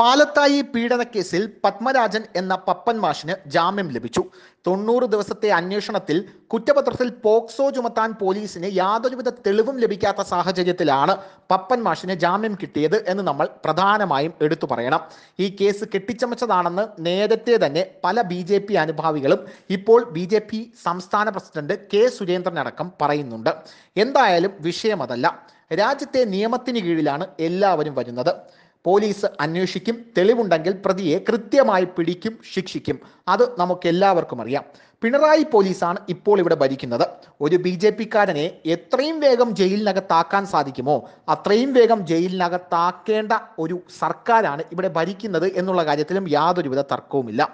പാലത്തായി പീഡനക്കേസിൽ പത്മരാജൻ എന്ന പപ്പൻ മാഷിന് ജാമ്യം ലഭിച്ചു തൊണ്ണൂറ് ദിവസത്തെ അന്വേഷണത്തിൽ കുറ്റപത്രത്തിൽ പോക്സോ ചുമത്താൻ പോലീസിന് യാതൊരുവിധ തെളിവും ലഭിക്കാത്ത സാഹചര്യത്തിലാണ് പപ്പൻ മാഷിന് ജാമ്യം കിട്ടിയത് എന്ന് നമ്മൾ പ്രധാനമായും എടുത്തു പറയണം ഈ കേസ് കെട്ടിച്ചമച്ചതാണെന്ന് നേരത്തെ തന്നെ പല ബി ജെ പി അനുഭാവികളും ഇപ്പോൾ ബി ജെ പി സംസ്ഥാന പ്രസിഡന്റ് കെ സുരേന്ദ്രൻ അടക്കം പറയുന്നുണ്ട് എന്തായാലും വിഷയം അതല്ല രാജ്യത്തെ നിയമത്തിന് കീഴിലാണ് എല്ലാവരും വരുന്നത് പോലീസ് അന്വേഷിക്കും തെളിവുണ്ടെങ്കിൽ പ്രതിയെ കൃത്യമായി പിടിക്കും ശിക്ഷിക്കും അത് നമുക്കെല്ലാവർക്കും അറിയാം പിണറായി പോലീസാണ് ഇപ്പോൾ ഇവിടെ ഭരിക്കുന്നത് ഒരു ബി ജെ പിക്കാരനെ എത്രയും വേഗം ജയിലിനകത്താക്കാൻ സാധിക്കുമോ അത്രയും വേഗം ജയിലിനകത്താക്കേണ്ട ഒരു സർക്കാരാണ് ഇവിടെ ഭരിക്കുന്നത് എന്നുള്ള കാര്യത്തിലും യാതൊരുവിധ തർക്കവുമില്ല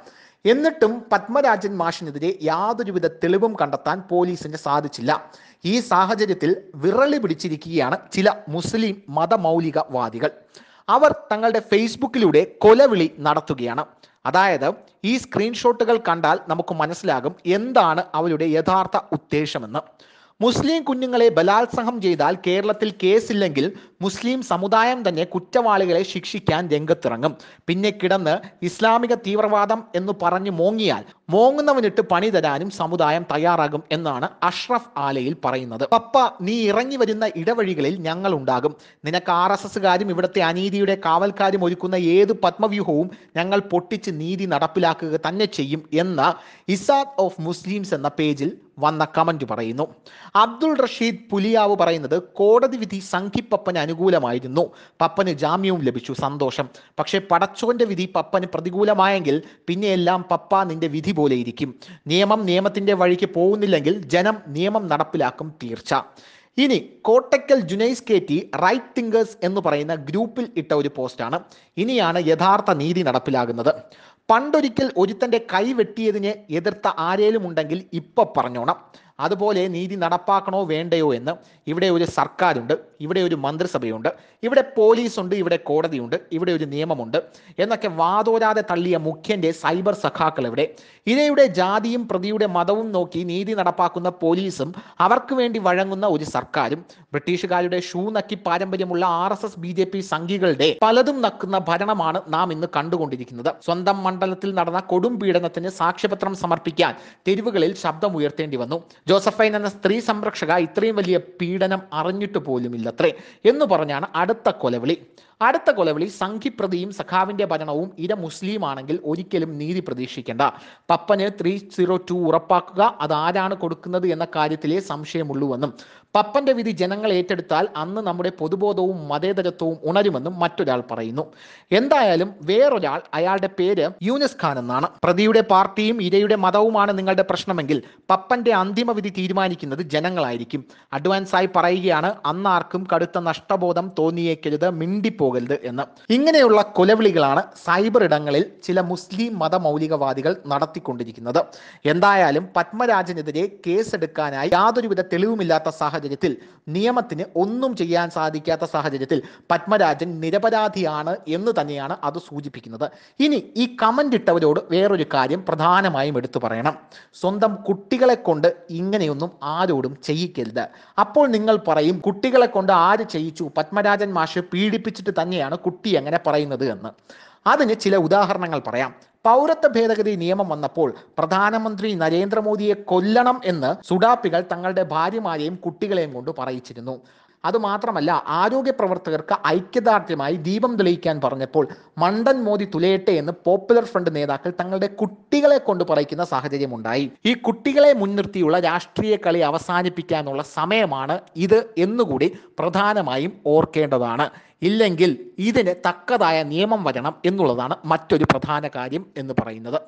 എന്നിട്ടും പത്മരാജൻ മാഷിനെതിരെ യാതൊരുവിധ തെളിവും കണ്ടെത്താൻ പോലീസിന് സാധിച്ചില്ല ഈ സാഹചര്യത്തിൽ വിറളി പിടിച്ചിരിക്കുകയാണ് ചില മുസ്ലിം മതമൗലികവാദികൾ അവർ തങ്ങളുടെ ഫേസ്ബുക്കിലൂടെ കൊലവിളി നടത്തുകയാണ് അതായത് ഈ സ്ക്രീൻഷോട്ടുകൾ കണ്ടാൽ നമുക്ക് മനസ്സിലാകും എന്താണ് അവരുടെ യഥാർത്ഥ ഉദ്ദേശമെന്ന് മുസ്ലിം കുഞ്ഞുങ്ങളെ ബലാത്സംഗം ചെയ്താൽ കേരളത്തിൽ കേസില്ലെങ്കിൽ മുസ്ലിം സമുദായം തന്നെ കുറ്റവാളികളെ ശിക്ഷിക്കാൻ രംഗത്തിറങ്ങും പിന്നെ കിടന്ന് ഇസ്ലാമിക തീവ്രവാദം എന്ന് പറഞ്ഞു മോങ്ങിയാൽ മോങ്ങുന്നവനിട്ട് പണി തരാനും സമുദായം തയ്യാറാകും എന്നാണ് അഷ്റഫ് ആലയിൽ പറയുന്നത് പപ്പ നീ ഇറങ്ങി വരുന്ന ഇടവഴികളിൽ ഞങ്ങൾ ഉണ്ടാകും നിനക്ക് ആർ എസ് ഇവിടുത്തെ അനീതിയുടെ കാവൽക്കാരും ഒരുക്കുന്ന ഏത് പത്മവ്യൂഹവും ഞങ്ങൾ പൊട്ടിച്ച് നീതി നടപ്പിലാക്കുക തന്നെ ചെയ്യും എന്ന ഇസാദ് ഓഫ് മുസ്ലിംസ് എന്ന പേജിൽ വന്ന കമന്റ് പറയുന്നു അബ്ദുൾ റഷീദ് പുലിയാവ് പറയുന്നത് കോടതി വിധി പപ്പന് അനുകൂലമായിരുന്നു പപ്പന് ജാമ്യവും ലഭിച്ചു സന്തോഷം പക്ഷേ പടച്ചോന്റെ വിധി പപ്പന് പ്രതികൂലമായെങ്കിൽ പിന്നെ എല്ലാം പപ്പ നിന്റെ വിധി പോലെ ഇരിക്കും നിയമം നിയമത്തിന്റെ വഴിക്ക് പോകുന്നില്ലെങ്കിൽ ജനം നിയമം നടപ്പിലാക്കും തീർച്ച ഇനി Kottakkal Junais K T right thinkers എന്ന് പറയുന്ന ഗ്രൂപ്പിൽ ഇട്ട ഒരു പോസ്റ്റാണ് ഇനിയാണ് യഥാർത്ഥ നീതി നടപ്പിലാകുന്നത് പണ്ടൊരിക്കൽ ഒരുത്തൻ്റെ കൈ വെട്ടിയതിനെ എതിർത്ത ആരേലും ഉണ്ടെങ്കിൽ ഇപ്പൊ പറഞ്ഞോണം അതുപോലെ നീതി നടപ്പാക്കണോ വേണ്ടയോ എന്ന് ഇവിടെ ഒരു സർക്കാരുണ്ട് ഇവിടെ ഒരു മന്ത്രിസഭയുണ്ട് ഇവിടെ പോലീസുണ്ട് ഇവിടെ കോടതിയുണ്ട് ഇവിടെ ഒരു നിയമമുണ്ട് എന്നൊക്കെ വാതോരാതെ തള്ളിയ മുഖ്യന്റെ സൈബർ സഖാക്കൾ ഇവിടെ ഇരയുടെ ജാതിയും പ്രതിയുടെ മതവും നോക്കി നീതി നടപ്പാക്കുന്ന പോലീസും അവർക്ക് വേണ്ടി വഴങ്ങുന്ന ഒരു സർക്കാരും ബ്രിട്ടീഷുകാരുടെ ഷൂ നക്കി പാരമ്പര്യമുള്ള R S S B J P സംഘികളുടെ പലതും നക്കുന്ന ഭരണമാണ് നാം ഇന്ന് കണ്ടുകൊണ്ടിരിക്കുന്നത് സ്വന്തം മണ്ഡലത്തിൽ നടന്ന കൊടും പീഡനത്തിന് സാക്ഷ്യപത്രം സമർപ്പിക്കാൻ തെരുവുകളിൽ ശബ്ദമുയർത്തേണ്ടി വന്നു ജോസഫൈൻ എന്ന സ്ത്രീ സംരക്ഷക ഇത്രയും വലിയ പീഡനം അറിഞ്ഞിട്ട് പോലുമില്ലത്രേ എന്ന് പറഞ്ഞാണ് അടുത്ത കൊലവിളി അടുത്ത കൊലവിളി സംഘിപ്രതിയും സഖാവിന്റെ ഭരണവും ഇര മുസ്ലിമാണെങ്കിൽ ഒരിക്കലും നീതി പ്രതീക്ഷിക്കേണ്ട പപ്പന് ത്രീ സീറോ ടു ഉറപ്പാക്കുക അതാരാണ് കൊടുക്കുന്നത് എന്ന കാര്യത്തിലേ സംശയമുള്ളൂവെന്നും പപ്പന്റെ വിധി ജനങ്ങൾ ഏറ്റെടുത്താൽ അന്ന് നമ്മുടെ പൊതുബോധവും മതേതരത്വവും ഉണരുമെന്നും മറ്റൊരാൾ പറയുന്നു എന്തായാലും വേറൊരാൾ അയാളുടെ പേര് യൂനസ് ഖാൻ എന്നാണ് പ്രതിയുടെ പാർട്ടിയും ഇരയുടെ മതവുമാണ് നിങ്ങളുടെ പ്രശ്നമെങ്കിൽ പപ്പന്റെ അന്തിമ വിധി തീരുമാനിക്കുന്നത് ജനങ്ങളായിരിക്കും അഡ്വാൻസായി പറയുകയാണ് അന്നാർക്കും കടുത്ത നഷ്ടബോധം തോന്നിയേക്കരുത് മിണ്ടിപ്പോ പോകരുത് എന്ന് ഇങ്ങനെയുള്ള കൊലവിളികളാണ് സൈബർ ഇടങ്ങളിൽ ചില മുസ്ലിം മതമൗലികവാദികൾ നടത്തിക്കൊണ്ടിരിക്കുന്നത് എന്തായാലും പത്മരാജനെതിരെ കേസെടുക്കാനായി യാതൊരുവിധ തെളിവുമില്ലാത്ത സാഹചര്യത്തിൽ നിയമത്തിന് ഒന്നും ചെയ്യാൻ സാധിക്കാത്ത സാഹചര്യത്തിൽ പത്മരാജൻ നിരപരാധിയാണ് എന്ന് തന്നെയാണ് അത് സൂചിപ്പിക്കുന്നത് ഇനി ഈ കമന്റ് ഇട്ടവരോട് വേറൊരു കാര്യം പ്രധാനമായും എടുത്തു പറയണം സ്വന്തം കുട്ടികളെ കൊണ്ട് ഇങ്ങനെയൊന്നും ആരോടും ചെയ്യിക്കരുത് അപ്പോൾ നിങ്ങൾ പറയും കുട്ടികളെ കൊണ്ട് ആര് ചെയ്യിച്ചു പത്മരാജൻ മാഷ് പീഡിപ്പിച്ചിട്ട് തന്നെയാണ് കുട്ടി എങ്ങനെ പറയുന്നത് എന്ന് അതിന് ചില ഉദാഹരണങ്ങൾ പറയാം പൗരത്വ ഭേദഗതി നിയമം വന്നപ്പോൾ പ്രധാനമന്ത്രി നരേന്ദ്രമോദിയെ കൊല്ലണം എന്ന് സുഡാപ്പികൾ തങ്ങളുടെ ഭാര്യമാരെയും കുട്ടികളെയും കൊണ്ട് പറയിച്ചിരുന്നു അതുമാത്രമല്ല ആരോഗ്യ പ്രവർത്തകർക്ക് ഐക്യദാർഢ്യമായി ദീപം തെളിയിക്കാൻ പറഞ്ഞപ്പോൾ മണ്ടൻ മോദി തുലയട്ടെ എന്ന് പോപ്പുലർ ഫ്രണ്ട് നേതാക്കൾ തങ്ങളുടെ കുട്ടികളെ കൊണ്ട് പറയിക്കുന്ന സാഹചര്യമുണ്ടായി ഈ കുട്ടികളെ മുൻനിർത്തിയുള്ള രാഷ്ട്രീയ കളി അവസാനിപ്പിക്കാനുള്ള സമയമാണ് ഇത് എന്നുകൂടി പ്രധാനമായും ഓർക്കേണ്ടതാണ് ഇല്ലെങ്കിൽ ഇതിന് തക്കതായ നിയമം വരണം എന്നുള്ളതാണ് മറ്റൊരു പ്രധാന കാര്യം എന്ന് പറയുന്നത്